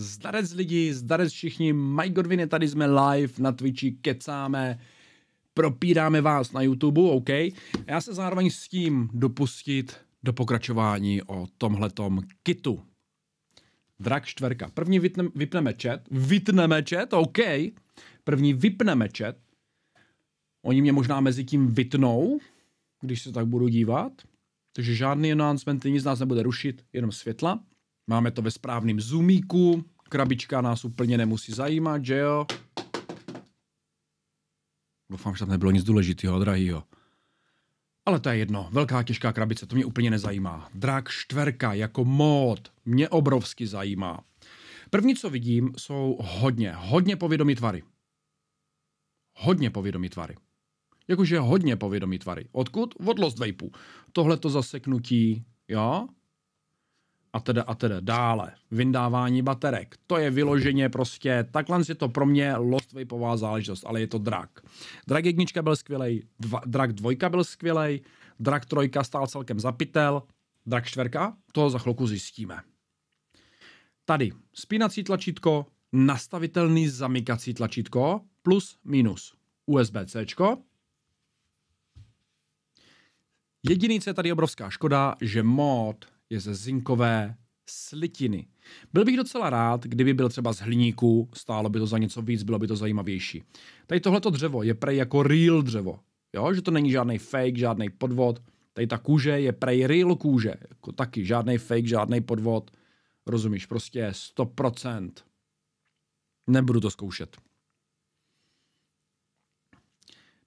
Zdarec lidi, zdarec všichni, Mike Godwin je tady, jsme live na Twitchi, kecáme, propíráme vás na YouTube, OK? Já se zároveň s tím dopustit do pokračování o tomhletom kitu. Drak čtverka. První vytne, vypneme chat. Vytneme chat, OK. První vypneme chat. Oni mě možná mezi tím vytnou, když se tak budu dívat. Takže žádný announcement, nic nás nebude rušit, jenom světla. Máme to ve správném zoomíku, krabička nás úplně nemusí zajímat, že jo? Doufám, že tam nebylo nic důležitého, drahýho. Ale to je jedno, velká těžká krabice, to mě úplně nezajímá. Drak štverka jako mod mě obrovsky zajímá. První, co vidím, jsou hodně, hodně povědomí tvary. Hodně povědomí tvary. Jakože hodně povědomí tvary. Odkud? Od Lost Vapeu. Tohle to zaseknutí, jo? a teda a teda dále. Vyndávání baterek. To je vyloženě prostě, takhle si to pro mě lost waveová záležitost, ale je to drak. Drak jednička byl skvělej, dva, drak dvojka byl skvělej, drak trojka stál celkem zapitel, drak čtverka, to za chvilku zjistíme. Tady spínací tlačítko, nastavitelný zamykací tlačítko, plus minus USB-C, Jediný, co je tady obrovská škoda, že mod je ze zinkové slitiny. Byl bych docela rád, kdyby byl třeba z hliníku, stálo by to za něco víc, bylo by to zajímavější. Tady tohleto dřevo je prej jako real dřevo, jo? že to není žádný fake, žádný podvod. Tady ta kůže je prej real kůže, jako taky žádný fake, žádný podvod. Rozumíš, prostě 100%. Nebudu to zkoušet.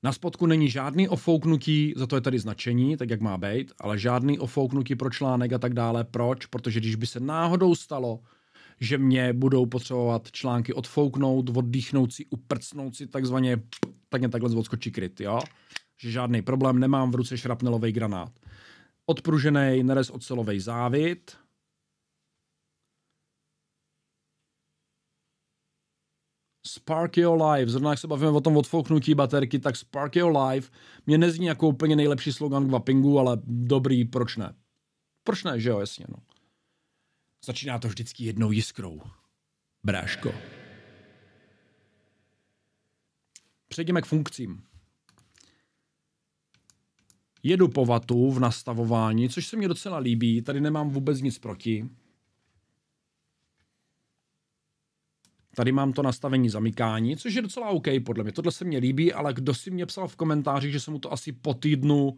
Na spodku není žádný ofouknutí, za to je tady značení, tak jak má být, ale žádný ofouknutí pro článek a tak dále. Proč? Protože když by se náhodou stalo, že mě budou potřebovat články odfouknout, oddychnout si, uprcnout si takzvaně, tak mě takhle odskočí kryt, jo? Že žádný problém, nemám v ruce šrapnelový granát. Odpružený nerez ocelový závit, Spark Your Life. Zrovna jak se bavíme o tom odfouknutí baterky, tak Spark Your Life mě nezní jako úplně nejlepší slogan k vapingu, ale dobrý, proč ne? Proč ne, že jo, jasně, no. Začíná to vždycky jednou jiskrou. Bráško. Přejdeme k funkcím. Jedu po vatu v nastavování, což se mě docela líbí, tady nemám vůbec nic proti. Tady mám to nastavení zamykání, což je docela OK, podle mě. Tohle se mně líbí, ale kdo si mě psal v komentáři, že se mu to asi po týdnu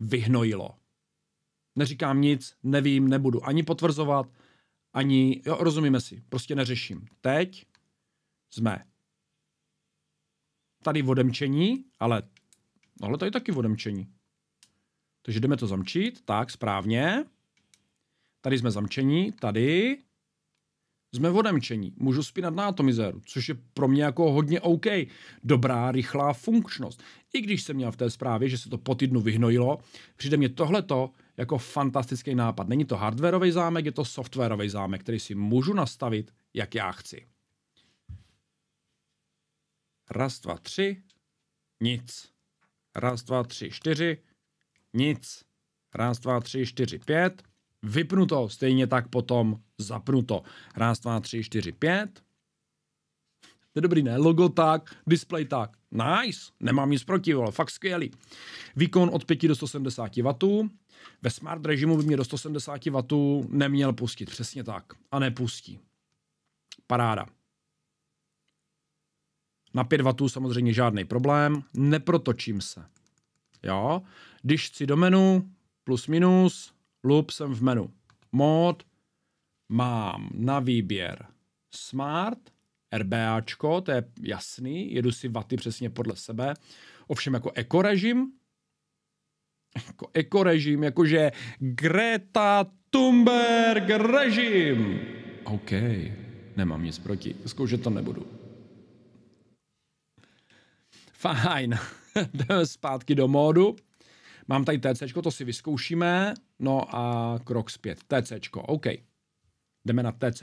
vyhnojilo. Neříkám nic, nevím, nebudu ani potvrzovat, ani, jo, rozumíme si, prostě neřeším. Teď jsme tady vodemčení, ale, ale tady taky vodemčení. Takže jdeme to zamčít, tak, správně. Tady jsme zamčení, tady, jsme odemčení, můžu spinat na atomizéru, což je pro mě jako hodně OK. Dobrá, rychlá funkčnost. I když jsem měl v té zprávě, že se to po týdnu vyhnojilo, přijde mě tohleto jako fantastický nápad. Není to hardwareový zámek, je to softwarový zámek, který si můžu nastavit, jak já chci. Raz, dva, tři, nic. Raz, dva, tři, čtyři, nic. Raz, dva, tři, čtyři, pět, vypnuto, stejně tak potom zapnuto. Raz, dva, tři, čtyři, pět. To je dobrý, ne? Logo tak, display tak. Nice, nemám nic proti, ale fakt skvělý. Výkon od 5 do 170 W. Ve smart režimu by mě do 170 W neměl pustit, přesně tak. A nepustí. Paráda. Na 5 W samozřejmě žádný problém, neprotočím se. Jo, když chci do menu, plus minus, Loop jsem v menu. Mod mám na výběr Smart, RBAčko, to je jasný, jedu si vaty přesně podle sebe. Ovšem jako ekorežim, jako ekorežim, jakože Greta Thunberg režim. OK, nemám nic proti, zkoušet to nebudu. Fajn, jdeme zpátky do módu. Mám tady TC, to si vyzkoušíme. No a krok zpět. TC, OK. Jdeme na TC.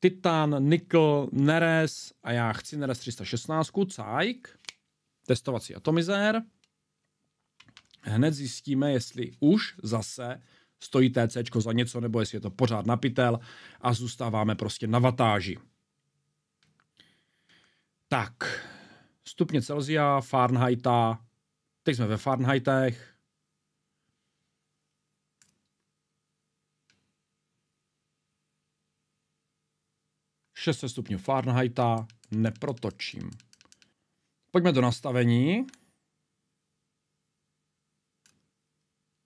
Titan, Nikl, Neres a já chci Neres 316, cajk, testovací atomizér. Hned zjistíme, jestli už zase stojí TC za něco, nebo jestli je to pořád napitel a zůstáváme prostě na vatáži. Tak, stupně Celsia, Fahrenheita, Teď jsme ve Fahrenheitech. Šest stupňů Fahrenheita, neprotočím. Pojďme do nastavení.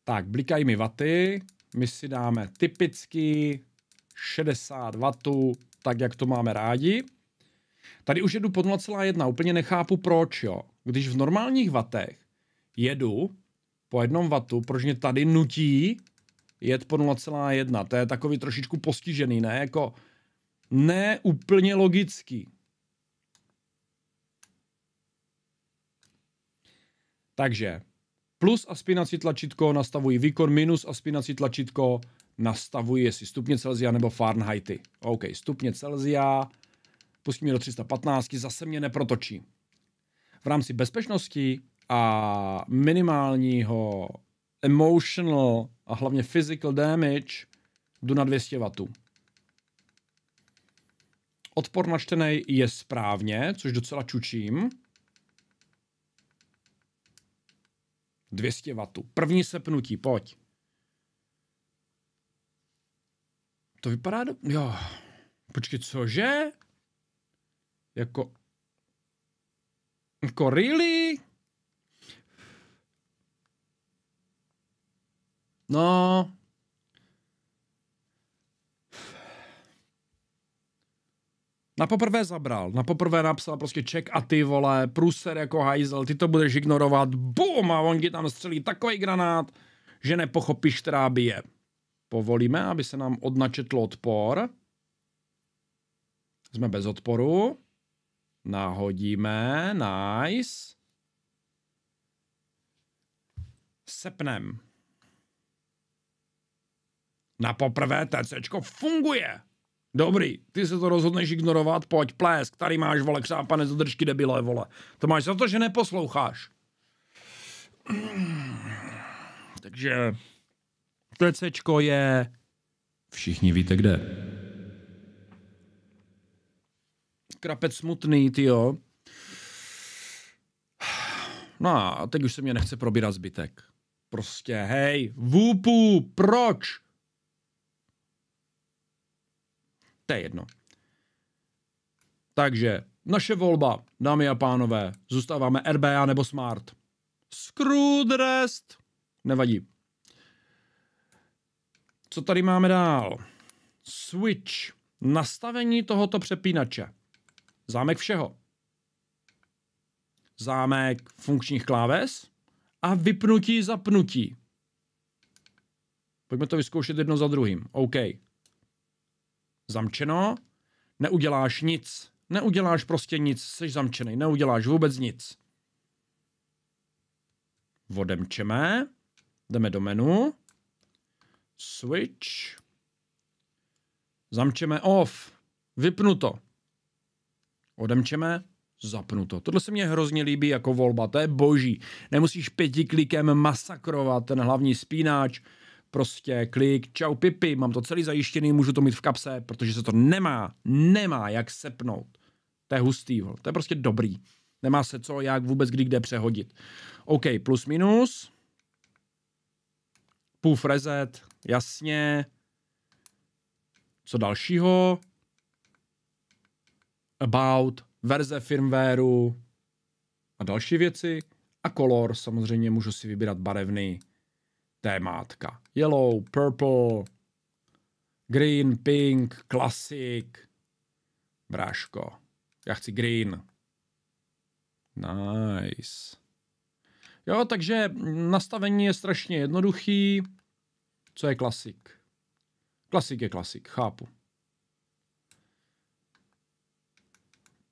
Tak, blikají mi vaty. My si dáme typicky 60 W, tak jak to máme rádi. Tady už jedu pod 0,1, úplně nechápu proč, jo. Když v normálních vatech jedu po jednom vatu, proč mě tady nutí jet po 0,1. To je takový trošičku postižený, ne? Jako ne úplně logický. Takže plus aspinací tlačítko nastavuji výkon, minus aspinací tlačítko nastavuji, jestli stupně Celzia nebo Fahrenheity. OK, stupně Celzia, pustím mě do 315, zase mě neprotočí. V rámci bezpečnosti a minimálního emotional a hlavně physical damage jdu na 200 W. Odpor načtený je správně, což docela čučím. 200 W. První sepnutí, pojď. To vypadá do... Jo. Počkej, cože? Jako... Jako really? No, Na poprvé zabral, na poprvé napsal prostě ček a ty vole, pruser jako hajzel, ty to budeš ignorovat, bum, a on ti tam střelí takový granát, že nepochopíš, která by je. Povolíme, aby se nám odnačetl odpor. Jsme bez odporu. Nahodíme, nice. Sepnem na poprvé TCčko funguje. Dobrý, ty se to rozhodneš ignorovat, pojď, plesk, tady máš, vole, křápane zadržky debile, vole. To máš za to, že neposloucháš. Takže TCčko je... Všichni víte kde. Krapec smutný, jo. No a teď už se mě nechce probírat zbytek. Prostě hej, vůpu, proč? To je jedno. Takže naše volba, dámy a pánové, zůstáváme RBA nebo Smart. Screwdrest! Nevadí. Co tady máme dál? Switch. Nastavení tohoto přepínače. Zámek všeho. Zámek funkčních kláves a vypnutí zapnutí. Pojďme to vyzkoušet jedno za druhým. OK zamčeno, neuděláš nic. Neuděláš prostě nic, jsi zamčený, neuděláš vůbec nic. Odemčeme, jdeme do menu, switch, zamčeme off, vypnuto. Odemčeme, zapnuto. Tohle se mně hrozně líbí jako volba, to je boží. Nemusíš pěti klikem masakrovat ten hlavní spínáč, prostě klik, čau pipi, mám to celý zajištěný, můžu to mít v kapse, protože se to nemá, nemá jak sepnout. To je hustý, vol. to je prostě dobrý. Nemá se co, jak vůbec kdy kde přehodit. OK, plus minus. Puff reset, jasně. Co dalšího? About, verze firmwareu a další věci. A kolor, samozřejmě můžu si vybírat barevný témátka. Yellow, purple, green, pink, classic. Bráško, já chci green. Nice. Jo, takže nastavení je strašně jednoduchý. Co je klasik? Klasik je klasik, chápu.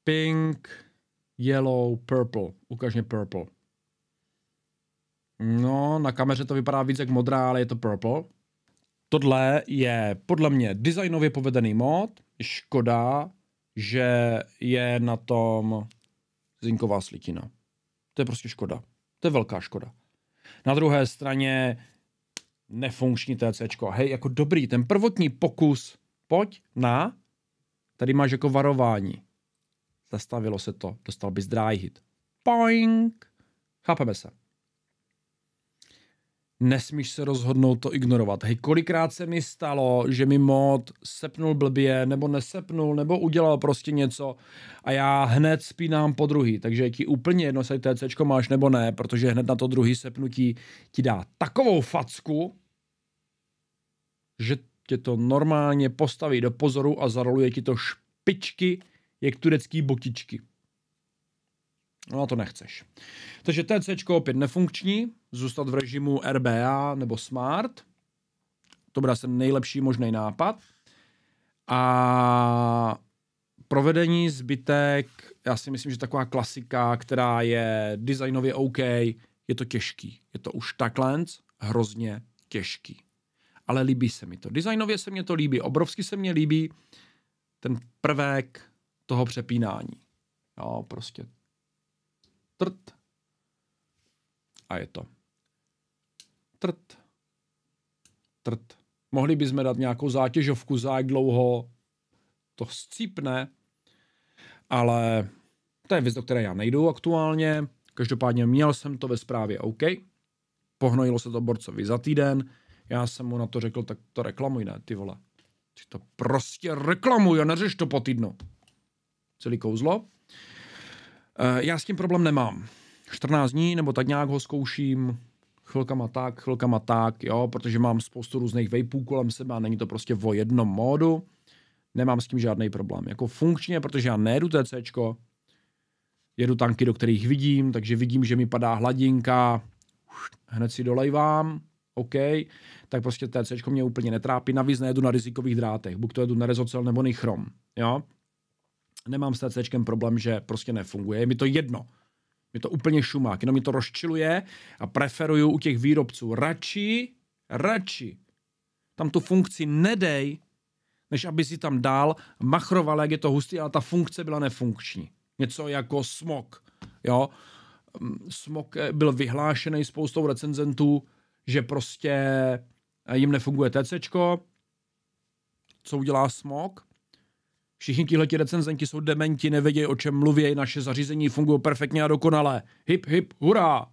Pink, yellow, purple. Ukaž mi purple. No, na kameře to vypadá víc jak modrá, ale je to purple. Tohle je podle mě designově povedený mod. Škoda, že je na tom zinková slitina. To je prostě škoda. To je velká škoda. Na druhé straně nefunkční TC. Hej, jako dobrý, ten prvotní pokus, pojď na, tady máš jako varování. Zastavilo se to, dostal bys dry hit. Poink! Chápeme se nesmíš se rozhodnout to ignorovat. Hej, kolikrát se mi stalo, že mi mod sepnul blbě, nebo nesepnul, nebo udělal prostě něco a já hned spínám po druhý, takže ti úplně jedno, se TC máš nebo ne, protože hned na to druhý sepnutí ti dá takovou facku, že tě to normálně postaví do pozoru a zaroluje ti to špičky, jak turecký botičky. No a to nechceš. Takže TC opět nefunkční, zůstat v režimu RBA nebo Smart, to bude asi nejlepší možný nápad. A provedení zbytek, já si myslím, že taková klasika, která je designově OK, je to těžký. Je to už takhle hrozně těžký. Ale líbí se mi to. Designově se mě to líbí, obrovsky se mě líbí ten prvek toho přepínání. Jo, prostě trt a je to. Trt. Trt. Mohli bychom dát nějakou zátěžovku, za jak dlouho to scípne, ale to je věc, do které já nejdu aktuálně. Každopádně měl jsem to ve zprávě OK. Pohnojilo se to borcovi za týden. Já jsem mu na to řekl, tak to reklamuj, ne, ty vole. Ty to prostě reklamuj a neřeš to po týdnu. Celý kouzlo. Eh, já s tím problém nemám. 14 dní nebo tak nějak ho zkouším, chvilkama tak, chvilkama tak, jo, protože mám spoustu různých vapeů kolem sebe a není to prostě o jednom módu. Nemám s tím žádný problém. Jako funkčně, protože já nejedu TCčko, jedu tanky, do kterých vidím, takže vidím, že mi padá hladinka, hned si dolejvám, OK, tak prostě TC mě úplně netrápí, navíc nejedu na rizikových drátech, buď to jedu na rezocel nebo nechrom, jo nemám s TCčkem problém, že prostě nefunguje. Je mi to jedno. Je to úplně šumák, jenom mi to rozčiluje a preferuju u těch výrobců radši, radši tam tu funkci nedej, než aby si tam dál machroval, jak je to hustý, ale ta funkce byla nefunkční. Něco jako smog. Jo? Mm, smog eh, byl vyhlášený spoustou recenzentů, že prostě eh, jim nefunguje TCčko, co udělá smog? Všichni tihle recenzenti jsou dementi, nevědějí, o čem mluví, naše zařízení fungují perfektně a dokonale. Hip, hip, hurá!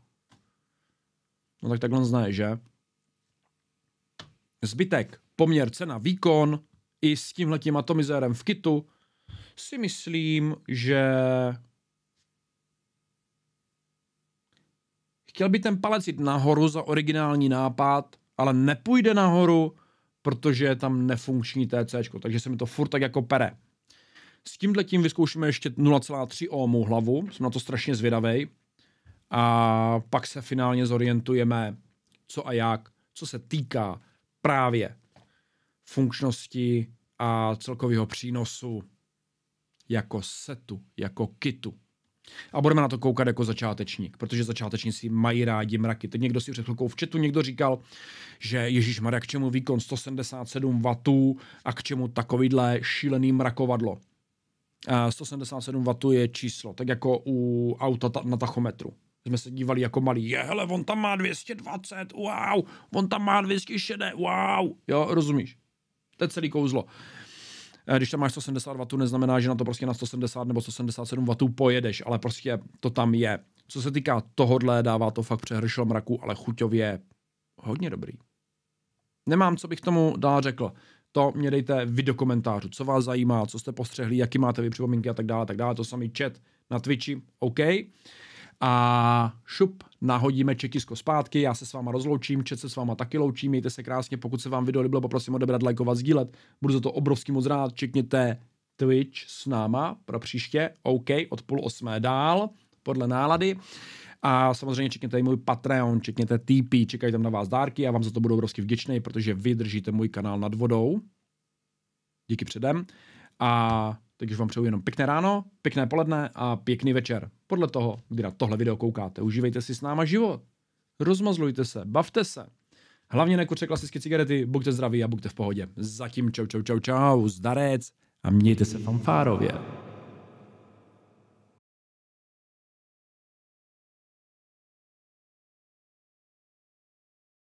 No tak takhle znaje, že? Zbytek, poměr cena, výkon, i s tímhletím atomizérem v kitu, si myslím, že chtěl by ten palec jít nahoru za originální nápad, ale nepůjde nahoru, protože je tam nefunkční TC, takže se mi to furt tak jako pere. S tímhle tím vyzkoušíme ještě 0,3 ohmů hlavu, jsem na to strašně zvědavý. A pak se finálně zorientujeme, co a jak, co se týká právě funkčnosti a celkového přínosu jako setu, jako kitu. A budeme na to koukat jako začátečník, protože začátečníci mají rádi mraky. Teď někdo si před chvilkou v chatu někdo říkal, že Ježíš Maria, k čemu výkon 177 W a k čemu takovýhle šílený mrakovadlo. 177W je číslo, tak jako u auta ta, na tachometru. Jsme se dívali jako malí, je, hele, on tam má 220, wow, on tam má 260, wow, jo, rozumíš? To je celý kouzlo. Když tam máš 170 W, neznamená, že na to prostě na 170 nebo 177 W pojedeš, ale prostě to tam je. Co se týká tohodle, dává to fakt přehršel mraku, ale chuťově hodně dobrý. Nemám, co bych tomu dál řekl to mě dejte vy do komentářů, co vás zajímá, co jste postřehli, jaký máte vy připomínky a tak dále, tak dále, to samý chat na Twitchi, OK. A šup, nahodíme čekisko zpátky, já se s váma rozloučím, čet se s váma taky loučím, mějte se krásně, pokud se vám video líbilo, poprosím odebrat, lajkovat, sdílet, budu za to obrovský moc rád, čekněte Twitch s náma pro příště, OK, od půl osmé dál, podle nálady. A samozřejmě čekněte i můj Patreon, čekněte TP, čekají tam na vás dárky, já vám za to budu obrovsky vděčný, protože vy držíte můj kanál nad vodou. Díky předem. A takže vám přeju jenom pěkné ráno, pěkné poledne a pěkný večer. Podle toho, kdy na tohle video koukáte, užívejte si s náma život. Rozmazlujte se, bavte se. Hlavně nekuře klasické cigarety, buďte zdraví a buďte v pohodě. Zatím čau, čau, čau, čau, zdarec a mějte se fanfárově.